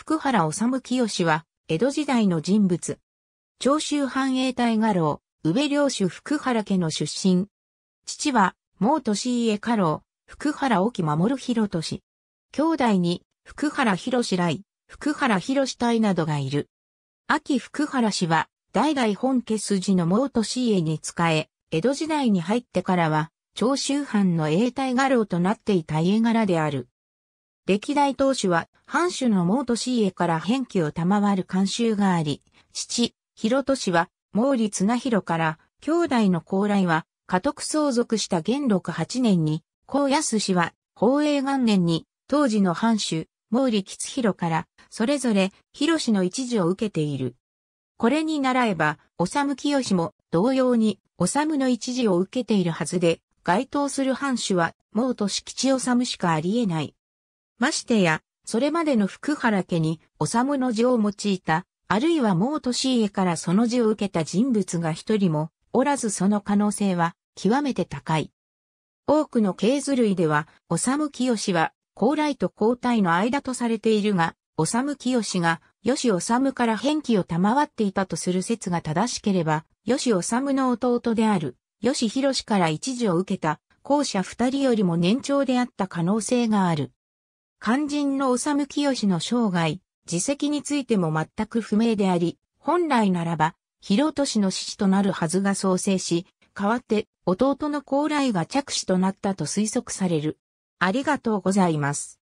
福原治清は、江戸時代の人物。長州繁栄体画廊、上領主福原家の出身。父は、毛利家家老、福原沖守広俊。兄弟に、福原博来、福原博隊などがいる。秋福原氏は、代々本家筋の毛利家に仕え、江戸時代に入ってからは、長州藩の永代画廊となっていた家柄である。歴代当主は、藩主の毛利氏家から返記を賜る慣習があり、父、広利氏は、毛利綱広から、兄弟の高麗は、家督相続した元禄8年に、高安氏は、宝永元年に、当時の藩主、毛利吉弘から、それぞれ、広氏の一時を受けている。これに習えば、修清も、同様に、修の一時を受けているはずで、該当する藩主は、毛利吉修しかありえない。ましてや、それまでの福原家に、おさむの字を用いた、あるいはもう年家からその字を受けた人物が一人も、おらずその可能性は、極めて高い。多くの系図類では、おさむは、高麗と高体の間とされているが、おさむよしが、吉治から返記を賜っていたとする説が正しければ、吉治の弟である、吉弘から一時を受けた、後者二人よりも年長であった可能性がある。肝心の修清の生涯、自責についても全く不明であり、本来ならば、広市の死となるはずが創生し、代わって弟の高麗が着手となったと推測される。ありがとうございます。